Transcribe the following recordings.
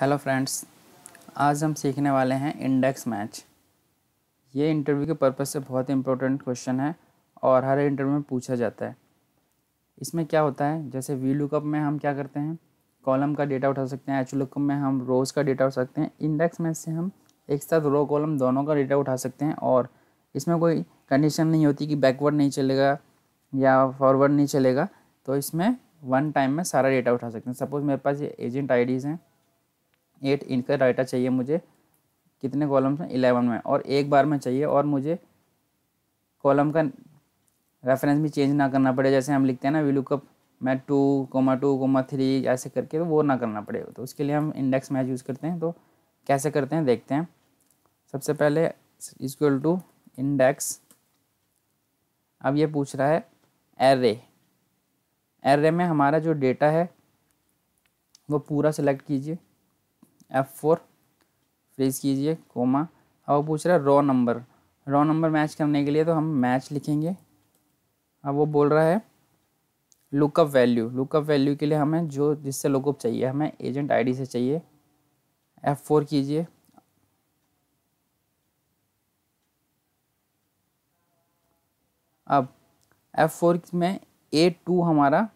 hello friends आज हम सीखने वाले हैं इंडेक्स मैच ये इंटरव्यू के पर्पज़ से बहुत इंपॉर्टेंट क्वेश्चन है और हर इंटरव्यू में पूछा जाता है इसमें क्या होता है जैसे वी लुकअप में हम क्या करते हैं कॉलम का डेटा उठा सकते हैं एच लुकअप में हम रोज़ का डेटा उठा सकते हैं इंडेक्स मैच से हम एक साथ रो कॉलम दोनों का डेटा उठा सकते हैं और इसमें कोई कंडीशन नहीं होती कि बैकवर्ड नहीं चलेगा या फॉरवर्ड नहीं चलेगा तो इसमें वन टाइम में सारा डेटा उठा सकते हैं सपोज़ मेरे पास ये एजेंट आईडीज़ हैं एट इनका डाटा चाहिए मुझे कितने कॉलम्स में इलेवन में और एक बार में चाहिए और मुझे कॉलम का रेफरेंस भी चेंज ना करना पड़े जैसे हम लिखते हैं ना वी लुकअप मैं two comma two comma three ऐसे करके तो वो ना करना पड़ेगा तो उसके लिए हम इंडेक्स मैच यूज़ करते हैं तो कैसे करते हैं देखते हैं सबसे पहले इजक्ल टू इंडेक्स अब ये पूछ रहा है एरे एरे में हमारा जो डेटा है वो पूरा सेलेक्ट कीजिए एफ फोर फ्रीज कीजिए कोमा अब पूछ रहा है row number row number match करने के लिए तो हम मैच लिखेंगे अब वो बोल रहा है लुकअप वैल्यू लुकअप वैल्यू के लिए हमें जो जिससे लुकअप चाहिए हमें एजेंट आईडी से चाहिए एफ फोर कीजिए अब एफ फोर में ए टू हमारा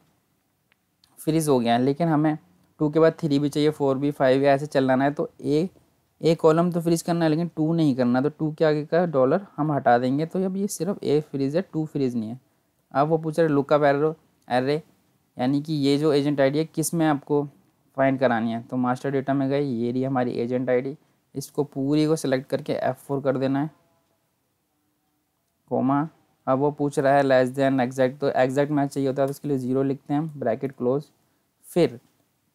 फ्रीज हो गया है लेकिन हमें टू के बाद थ्री भी चाहिए फोर भी फाइव भी ऐसे चलाना है तो ए ए कॉलम तो फ्रीज करना है लेकिन टू नहीं करना तो टू के आगे का डॉलर हम हटा देंगे तो अब ये सिर्फ ए फ्रीज है टू फ्रीज नहीं है अब वो पूछ रहे लुक अप एरो एरे यानी कि ये जो एजेंट आईडी है किस में आपको फाइंड करानी है तो मास्टर डेटा में गए ये रही हमारी एजेंट आईडी इसको पूरी को सिलेक्ट करके एफ़ फोर कर देना है कोमा अब वो पूछ रहा है लेस देन एग्जैक्ट तो एग्जैक्ट मैच चाहिए होता है तो उसके लिए ज़ीरो लिखते हैं ब्रैकेट क्लोज फिर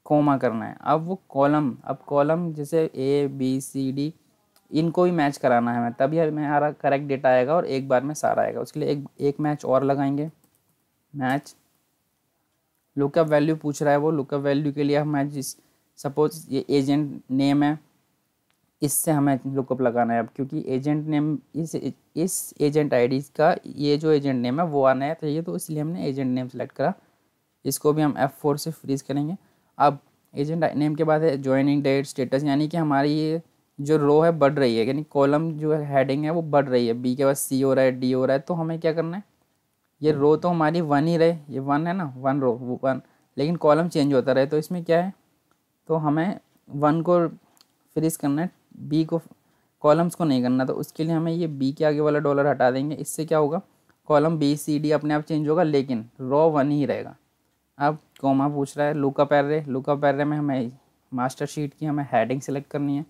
कोमा करना है अब वो कॉलम अब कॉलम जैसे ए बी सी डी इनको भी मैच कराना है हमें तभी हमारा करेक्ट डेटा आएगा और एक बार में सारा आएगा उसके लिए एक एक मैच और लगाएंगे मैच लुकअप वैल्यू पूछ रहा है वो लुकअप वैल्यू के लिए हमें जिस सपोज ये एजेंट नेम है इससे हमें लुकअप लगाना है अब क्योंकि एजेंट नेम इस इस एजेंट आई का ये जो एजेंट नेम है वो आना है चाहिए तो, तो इसलिए हमने एजेंट नेम सेलेक्ट करा इसको भी हम एफ़ से फ्रीज करेंगे अब एजेंट नेम के बाद है ज्वाइनिंग डेट स्टेटस यानी कि हमारी ये जो रो है बढ़ रही है यानी कॉलम जो है हेडिंग है वो बढ़ रही है बी के बाद सी हो रहा है डी हो रहा है तो हमें क्या करना है ये रो तो हमारी वन ही रहे ये वन है ना वन रो वन लेकिन कॉलम चेंज होता रहे तो इसमें क्या है तो हमें वन को फ्रिज करना है बी को कॉलम्स को नहीं करना तो उसके लिए हमें ये बी के आगे वाला डॉलर हटा देंगे इससे क्या होगा कॉलम बी सी डी अपने आप चेंज होगा लेकिन रो वन ही रहेगा अब कॉमा पूछ रहा है लुका पैर्रे लुका पैर्रे में हमें मास्टर शीट की हमें हेडिंग सेलेक्ट करनी है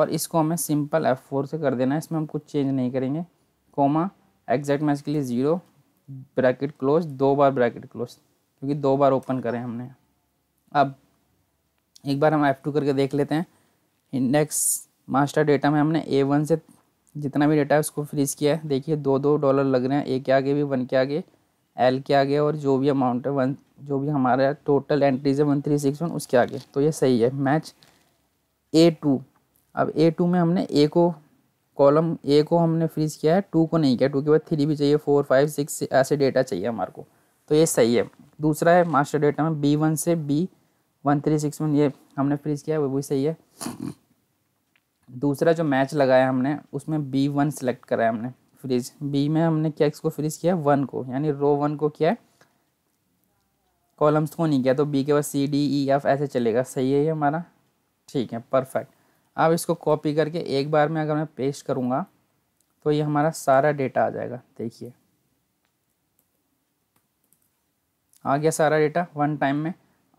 और इसको हमें सिंपल एफ फोर से कर देना है इसमें हम कुछ चेंज नहीं करेंगे कॉमा एग्जैक्ट मैच के लिए ज़ीरो ब्रैकेट क्लोज दो बार ब्रैकेट क्लोज क्योंकि दो बार ओपन करें हमने अब एक बार हम एफ टू करके देख लेते हैं इंडेक्स मास्टर डेटा में हमने ए वन से जितना भी डेटा है उसको फ्रीज़ किया है देखिए दो दो डॉलर लग रहे हैं ए के आगे भी वन के आगे एल के आगे और जो भी अमाउंट है वन जो भी हमारा टोटल एंट्रीज है वन थ्री सिक्स वन उसके आगे तो ये सही है मैच ए टू अब ए टू में हमने ए को कॉलम ए को हमने फ्रीज किया है टू को नहीं किया टू के बाद थ्री भी चाहिए फोर फाइव सिक्स ऐसे डेटा चाहिए हमारे को तो ये सही है दूसरा है मास्टर डेटा में बी वन से B one three six one ये हमने फ्रीज किया है वो भी सही है दूसरा जो मैच लगाया हमने उसमें बी वन सेलेक्ट कराया हमने फ्रीज बी में हमने क्या इसको फ्रीज किया वन को यानी रो वन को किया कॉलम्स को नहीं किया तो बी के बाद सी डी ई एफ ऐसे चलेगा सही है ये हमारा ठीक है परफेक्ट अब इसको कॉपी करके एक बार में अगर मैं पेस्ट करूँगा तो ये हमारा सारा डेटा आ जाएगा देखिए आ गया सारा डेटा वन टाइम में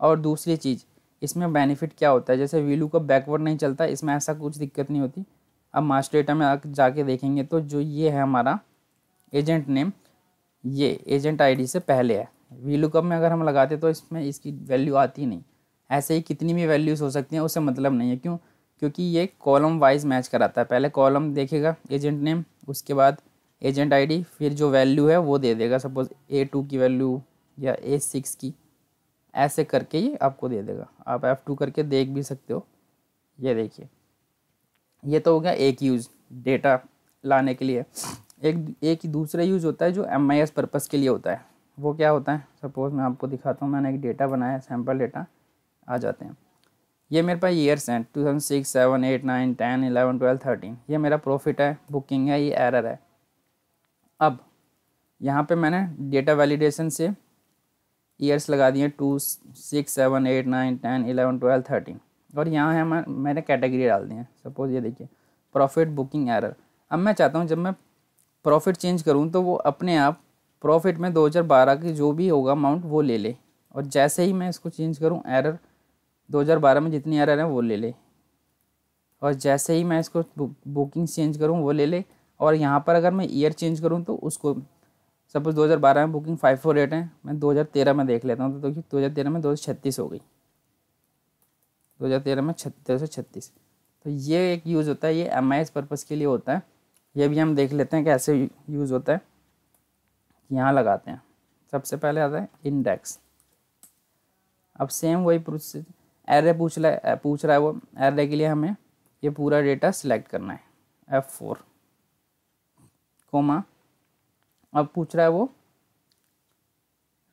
और दूसरी चीज़ इसमें बेनिफिट क्या होता है जैसे वीलू का बैकवर्ड नहीं चलता इसमें ऐसा कुछ दिक्कत नहीं होती अब मास्टर डेटा में जाके देखेंगे तो जो ये है हमारा एजेंट नेम ये एजेंट आईडी से पहले है वी लुकअप में अगर हम लगाते तो इसमें इसकी वैल्यू आती नहीं ऐसे ही कितनी भी वैल्यूज़ हो सकती हैं उससे मतलब नहीं है क्यों क्योंकि ये कॉलम वाइज मैच कराता है पहले कॉलम देखेगा एजेंट नेम उसके बाद एजेंट आईडी फिर जो वैल्यू है वो दे देगा सपोज ए टू की वैल्यू या ए सिक्स की ऐसे करके ये आपको दे देगा आप एफ़ टू करके देख भी सकते हो ये देखिए ये तो हो गया एक यूज़ डेटा लाने के लिए एक एक दूसरा यूज़ होता है जो एम आई एस पर्पज़ के लिए होता है वो क्या होता है सपोज़ मैं आपको दिखाता हूँ मैंने एक डेटा बनाया सैम्पल डेटा आ जाते हैं ये मेरे पास ईयर्स हैं two thousand six seven eight nine ten eleven twelve thirteen ये मेरा प्रॉफिट है बुकिंग है ये एरर है अब यहाँ पे मैंने डेटा वैलिडेशन से ईयर्स लगा दिए two six seven eight nine ten eleven twelve thirteen और यहाँ है मैं मैंने कैटेगरी डाल दी है सपोज़ ये देखिए प्रॉफिट बुकिंग एरर अब मैं चाहता हूँ जब मैं प्रॉफिट चेंज करूँ तो वो अपने आप प्रॉफिट में 2012 की जो भी होगा अमाउंट वो ले ले और जैसे ही मैं इसको चेंज करूँ एरर 2012 में जितनी एरर है वो ले ले और जैसे ही मैं इसको बुकिंग चेंज करूँ वो ले ले और यहाँ पर अगर मैं ईयर चेंज करूँ तो उसको सपोज़ 2012 में बुकिंग फाइव फोर एट है मैं 2013 में देख लेता हूँ तो हज़ार तेरह में दो हो गई दो हज़ार तेरह में छत्तीस सौ छत्तीस तो ये एक यूज़ होता है ये एम आई एस पर्पज़ के लिए होता है ये भी हम देख लेते हैं कैसे यूज़ होता है यहाँ लगाते हैं सबसे पहले आता है इंडेक्स अब सेम वही प्रोसेस एरे पूछ रहा पूछ रहा है वो एरे के लिए हमें ये पूरा डेटा सिलेक्ट करना है एफ फोर कोमा अब पूछ रहा है वो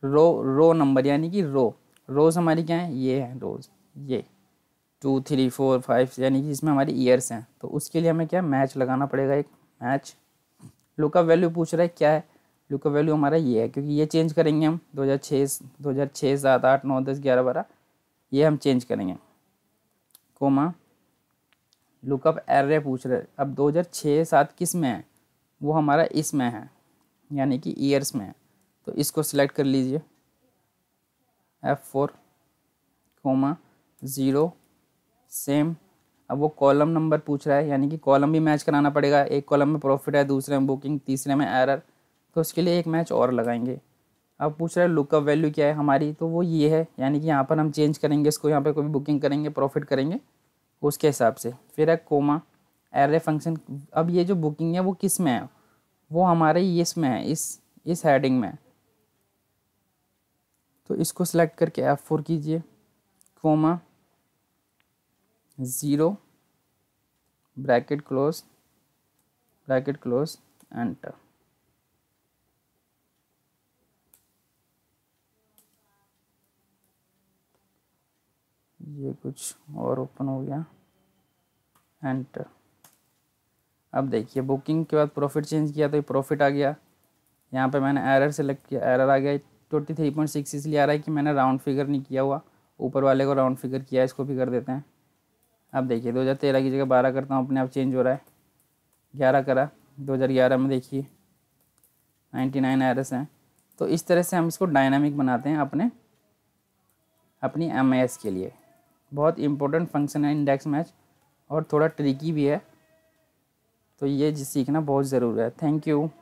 रो रो नंबर यानी कि रो रोज़ हमारी क्या है ये है रोज़ ये टू थ्री फोर फाइव यानी कि इसमें हमारी ईयर्स हैं तो उसके लिए हमें क्या मैच लगाना पड़ेगा एक मैच लुकअप वैल्यू पूछ रहा है क्या है लुकअप वैल्यू हमारा ये है क्योंकि ये चेंज करेंगे हम दो हज़ार छः दो हज़ार छः सात आठ नौ दस ग्यारह बारह ये हम चेंज करेंगे कोमा लुकअप एरे पूछ रहे अब दो हज़ार छः सात किस में है वो हमारा इसमें है यानी कि ईयर्स में है तो इसको सिलेक्ट कर लीजिए F four comma zero same अब वो कॉलम नंबर पूछ रहा है यानी कि कॉलम भी मैच कराना पड़ेगा एक कॉलम में प्रॉफिट है दूसरे में बुकिंग तीसरे में एरर तो उसके लिए एक मैच और लगाएंगे अब पूछ रहा है लुकअप वैल्यू क्या है हमारी तो वो ये है यानी कि यहाँ पर हम चेंज करेंगे इसको यहाँ पर कोई बुकिंग करेंगे प्रॉफिट करेंगे उसके हिसाब से फिर है कोमा एरर फंक्शन अब ये जो बुकिंग है वो किस में है वो हमारे इसमें है इस इस हेडिंग में तो इसको सेलेक्ट करके एफ फोर कीजिए comma 0 bracket close bracket close enter ये कुछ और ओपन हो गया एंटर अब देखिए बुकिंग के बाद प्रॉफिट चेंज किया तो ये प्रॉफिट आ गया यहाँ पे मैंने एरर सेलेक्ट किया एरर आ गया ट्वेंटी थ्री पॉइंट सिक्स इसलिए आ रहा है कि मैंने राउंड फिगर नहीं किया हुआ ऊपर वाले को राउंड फिगर किया इसको भी कर देते हैं अब देखिए 2013 की जगह 12 करता हूँ अपने आप चेंज हो रहा है 11 करा 2011 में देखिए 99 नाइन हैं तो इस तरह से हम इसको डायनामिक बनाते हैं अपने अपनी एम के लिए बहुत इंपॉर्टेंट फंक्शन है इंडेक्स मैच और थोड़ा ट्रिकी भी है तो ये सीखना बहुत ज़रूरी है थैंक यू